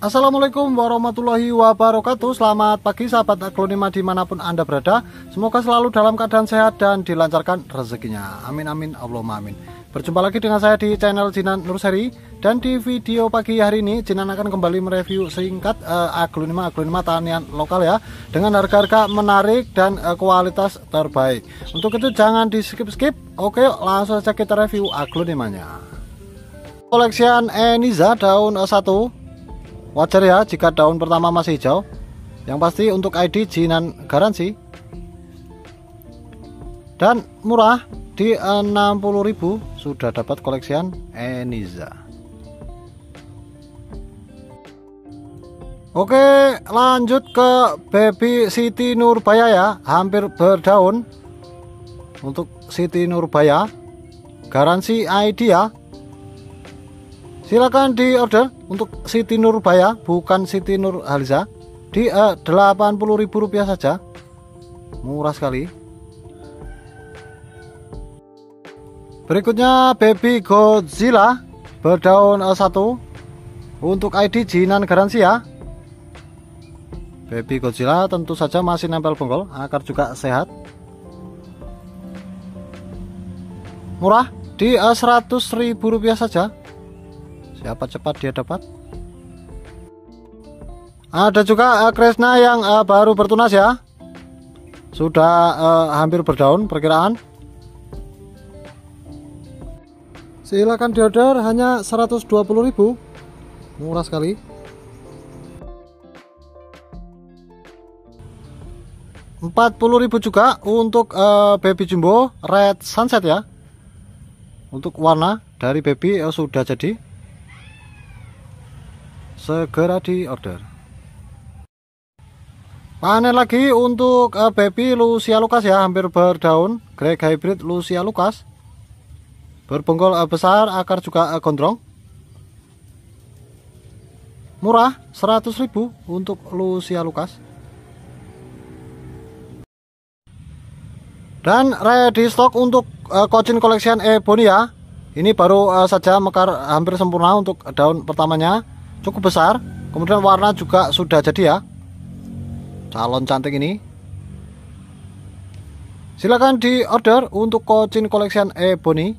Assalamualaikum warahmatullahi wabarakatuh Selamat pagi sahabat aglonema dimanapun anda berada Semoga selalu dalam keadaan sehat dan dilancarkan rezekinya Amin amin Allahumma amin Berjumpa lagi dengan saya di channel Jinan Nurseri Dan di video pagi hari ini Jinan akan kembali mereview singkat uh, aglonema aglonema tanian lokal ya Dengan harga-harga menarik dan uh, kualitas terbaik Untuk itu jangan di skip-skip Oke langsung saja kita review aglonemanya Koleksian Eniza daun 1 eh, Wajar ya jika daun pertama masih hijau. Yang pasti untuk ID jinan garansi. Dan murah di 60.000 eh, sudah dapat koleksian Eniza. Oke, lanjut ke Baby Siti Nurbaya ya, hampir berdaun. Untuk Siti Nurbaya, garansi ID ya, silakan di order untuk Siti Nurbaya bukan Siti Nur Haliza di eh, uh, 80.000 rupiah saja murah sekali berikutnya baby Godzilla berdaun L1 untuk ID jinan garansi ya baby Godzilla tentu saja masih nempel bonggol akar juga sehat murah di uh, eh, 100.000 rupiah saja siapa cepat dia dapat ada juga uh, Kresna yang uh, baru bertunas ya sudah uh, hampir berdaun perkiraan silakan diorder hanya ribu murah sekali Empat puluh ribu juga untuk uh, baby jumbo red sunset ya untuk warna dari baby uh, sudah jadi segera di order panen lagi untuk uh, baby Lucia lucas ya hampir berdaun Greg Hybrid Lucia lucas berbonggol uh, eh, besar akar juga uh, gondrong murah 100.000 untuk Lucia lucas dan ready stock untuk uh, Cochin Collection Ebony ya ini baru uh, saja mekar hampir sempurna untuk daun pertamanya cukup besar kemudian warna juga sudah jadi ya calon cantik ini silahkan di order untuk Cochin Collection Ebony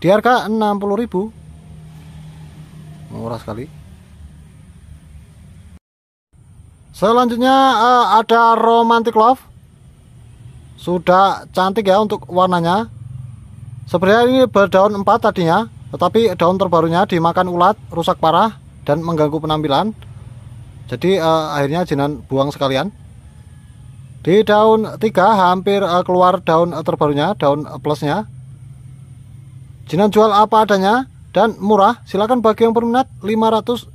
di harga 60000 murah sekali selanjutnya eh, ada Romantic Love sudah cantik ya untuk warnanya sebenarnya ini berdaun empat tadinya tetapi daun terbarunya dimakan ulat rusak parah dan mengganggu penampilan jadi uh, akhirnya jinan buang sekalian di daun 3 hampir uh, keluar daun terbarunya daun plusnya jinan jual apa adanya dan murah silakan bagi yang berminat 580.000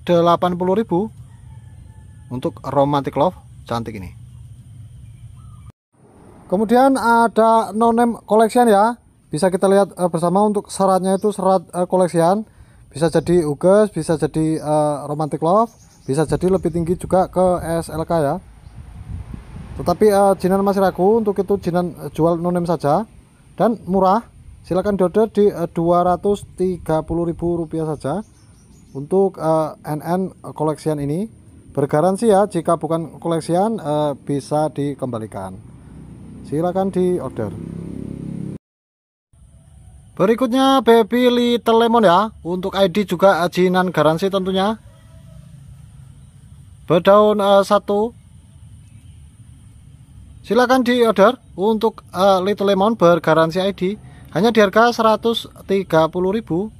untuk romantic love cantik ini kemudian ada nonem collection ya bisa kita lihat uh, bersama untuk seratnya itu serat uh, eh, koleksian bisa jadi uges bisa jadi uh, romantic love bisa jadi lebih tinggi juga ke SLK ya tetapi uh, jinan masih ragu untuk itu jinan jual nonem saja dan murah silakan dode di uh, 230.000 rupiah saja untuk uh, NN koleksian ini bergaransi ya jika bukan koleksian uh, bisa dikembalikan silakan di order Berikutnya baby little lemon ya Untuk ID juga ajinan garansi tentunya Berdaun uh, satu Silahkan di order Untuk uh, little lemon bergaransi ID Hanya di harga 130 ribu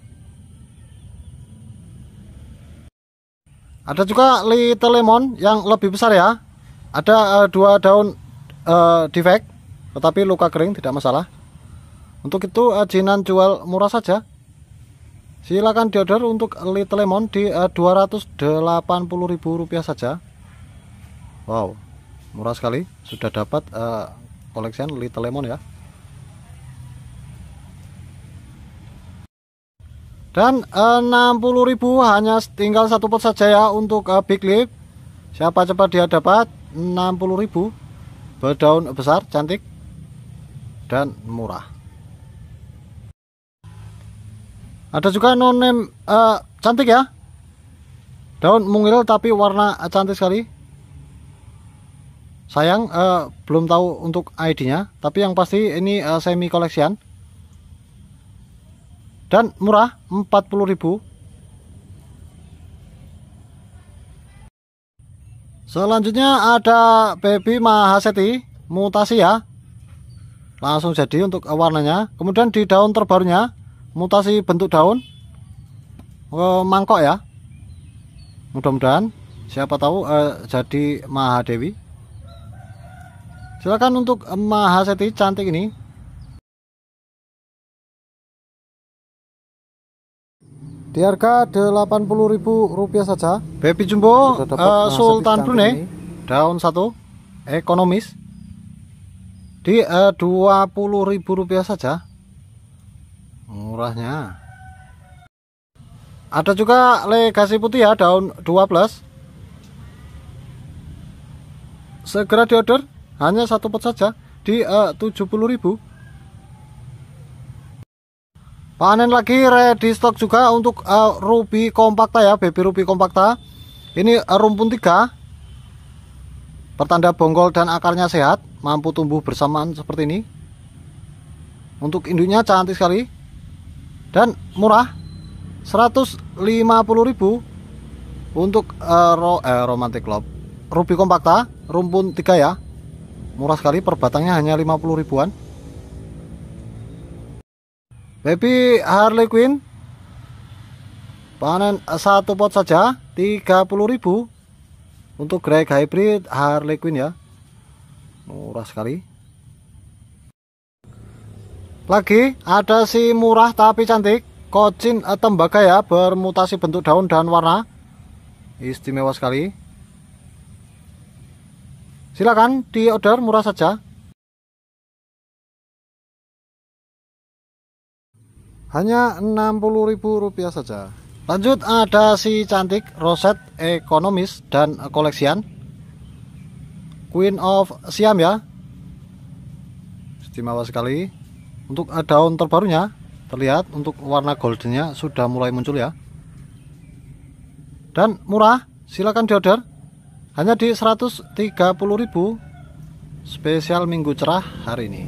Ada juga little lemon yang lebih besar ya Ada uh, dua daun uh, defect Tetapi luka kering tidak masalah untuk itu ajinan jual murah saja. Silakan diorder untuk Little Lemon di eh, Rp280.000 saja. Wow, murah sekali. Sudah dapat uh, koleksian Little Lemon ya. dan eh, puluh 60.000 hanya tinggal satu pot saja ya untuk uh, big leaf siapa cepat dia dapat 60.000 berdaun besar cantik dan murah Ada juga nonem uh, eh, cantik ya. Daun mungil tapi warna cantik sekali. Sayang uh, belum tahu untuk ID-nya, tapi yang pasti ini uh, eh, semi koleksian. Dan murah, 40.000. Selanjutnya ada baby mahaseti mutasi ya. Langsung jadi untuk warnanya. Kemudian di daun terbarunya mutasi bentuk daun ke oh, mangkok ya mudah-mudahan siapa tahu eh, jadi Mahadewi silakan untuk eh, Mahaseti cantik ini di harga Rp80.000 saja baby jumbo uh, Sultan Brunei daun satu ekonomis di eh, uh, Rp20.000 saja murahnya ada juga legasi putih ya daun 12 segera diorder hanya satu pot saja di uh, ribu. panen lagi ready stock juga untuk uh, ruby kompakta ya baby ruby kompakta ini uh, rumpun tiga. pertanda bonggol dan akarnya sehat mampu tumbuh bersamaan seperti ini untuk induknya cantik sekali dan murah 150.000 untuk uh, ro eh, romantic lob ruby kompakta rumpun 3 ya murah sekali per batangnya hanya 50 ribuan baby Harley Quinn panen eh, satu pot saja ribu untuk Greg Hybrid Harley Quinn ya murah sekali lagi ada si murah tapi cantik, kocin tembaga ya, bermutasi bentuk daun dan warna. Istimewa sekali. Silakan di order murah saja. Hanya Rp60.000 saja. Lanjut ada si cantik roset ekonomis dan koleksian. Queen of Siam ya. Istimewa sekali untuk eh, daun terbarunya terlihat untuk warna goldennya sudah mulai muncul ya dan murah silakan diorder hanya di 130.000 spesial minggu cerah hari ini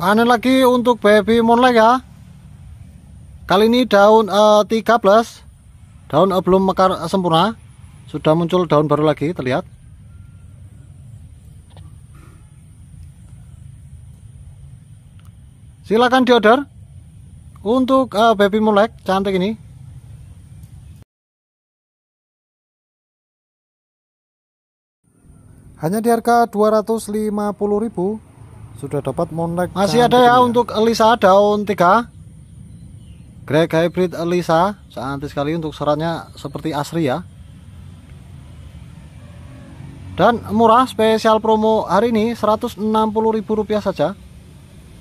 panen lagi untuk baby moonlight ya kali ini daun uh, eh, 13 daun uh, belum mekar uh, sempurna sudah muncul daun baru lagi terlihat Silakan diorder untuk uh, baby mulek cantik ini. Hanya di harga 250.000 sudah dapat molek Masih ada ya, ya untuk Elisa daun 3. Greg Hybrid Elisa cantik sekali untuk seratnya seperti asri ya. Dan murah spesial promo hari ini rp rupiah saja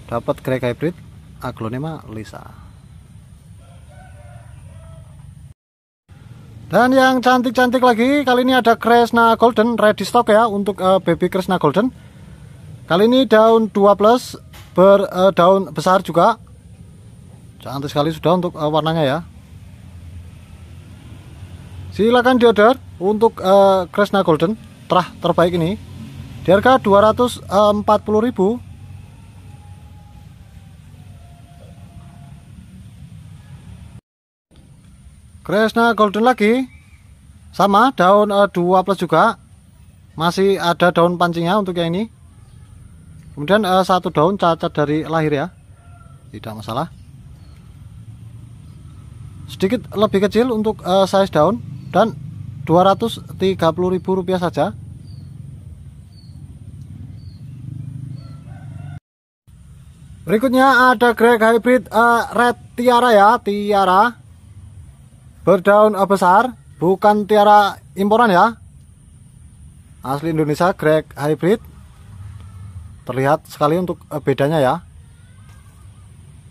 dapat Greg Hybrid aglonema Lisa Dan yang cantik-cantik lagi, kali ini ada Kresna Golden ready stock ya untuk uh, baby Kresna Golden. Kali ini daun 2 plus ber uh, daun besar juga. Cantik sekali sudah untuk uh, warnanya ya. Silakan diorder untuk uh, Kresna Golden terah terbaik ini. Di harga ribu. Kresna golden lagi sama daun uh, eh, 2 plus juga masih ada daun pancingnya untuk yang ini kemudian uh, satu daun cacat dari lahir ya tidak masalah sedikit lebih kecil untuk uh, size daun dan 230.000 rupiah saja berikutnya ada Greg Hybrid uh, Red Tiara ya Tiara berdaun besar, bukan tiara imporan ya. Asli Indonesia Greg Hybrid. Terlihat sekali untuk eh, bedanya ya.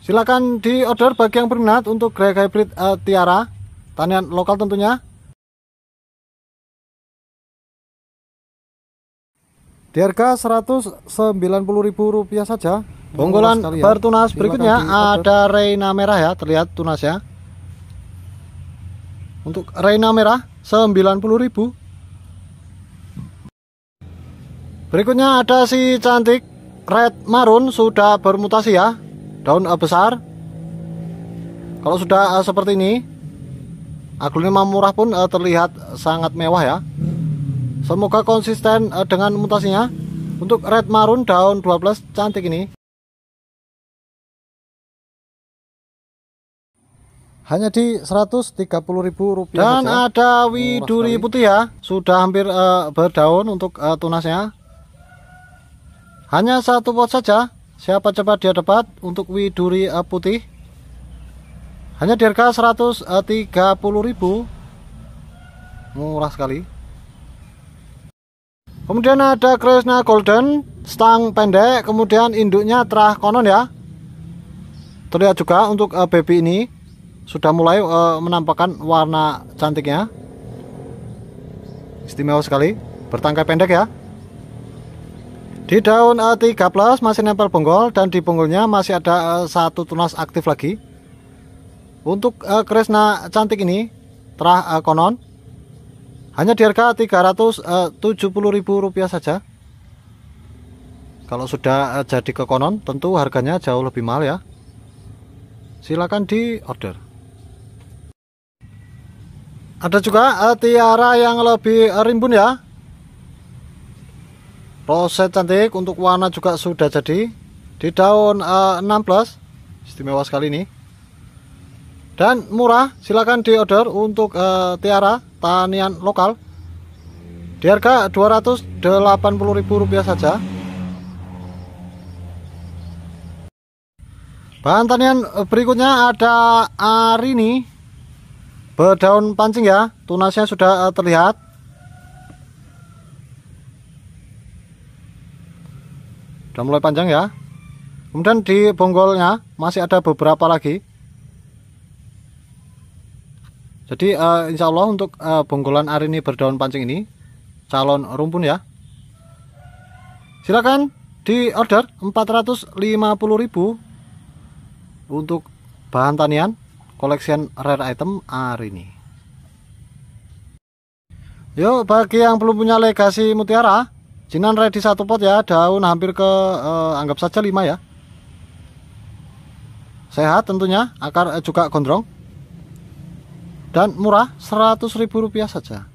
silahkan di order bagi yang berminat untuk Greg Hybrid uh, Tiara tanian lokal tentunya. Di harga Rp190.000 saja. bonggolan ya. bertunas berikutnya ada reina merah ya, terlihat tunasnya untuk Reina merah 90.000. Berikutnya ada si cantik red Maroon sudah bermutasi ya. Daun besar. Kalau sudah eh, seperti ini, aglonema murah pun eh, terlihat sangat mewah ya. Semoga konsisten eh, dengan mutasinya. Untuk red Maroon daun 12 cantik ini. hanya di 130.000 rupiah dan saja. ada oh, widuri putih ya sudah hampir uh, berdaun untuk uh, tunasnya hanya satu pot saja siapa cepat dia dapat untuk widuri uh, putih hanya di harga 130.000 murah sekali kemudian ada Krishna Golden stang pendek kemudian induknya terah konon ya terlihat juga untuk uh, baby ini sudah mulai uh, menampakkan warna cantiknya istimewa sekali bertangkai pendek ya di daun uh, 3 plus masih nempel bonggol dan di bonggolnya masih ada uh, satu tunas aktif lagi untuk uh, Kresna cantik ini terah uh, konon hanya di harga rp rupiah saja kalau sudah jadi ke konon tentu harganya jauh lebih mahal ya silakan di order ada juga uh, tiara yang lebih eh, rimbun ya. Roset cantik untuk warna juga sudah jadi di daun uh, eh, plus istimewa sekali ini dan murah silahkan diorder untuk uh, tiara tanian lokal di harga Rp280.000 saja bahan tanian berikutnya ada arini Berdaun pancing ya, tunasnya sudah eh, terlihat. Sudah mulai panjang ya. Kemudian di bonggolnya masih ada beberapa lagi. Jadi uh, insya Allah untuk uh, bonggolan arini berdaun pancing ini calon rumpun ya. Silakan di order 450.000 untuk bahan tanian koleksian rare item hari ini yuk bagi yang belum punya legasi mutiara jinan ready satu pot ya daun hampir ke eh, anggap saja 5 ya sehat tentunya akar eh, juga gondrong dan murah 100.000 rupiah saja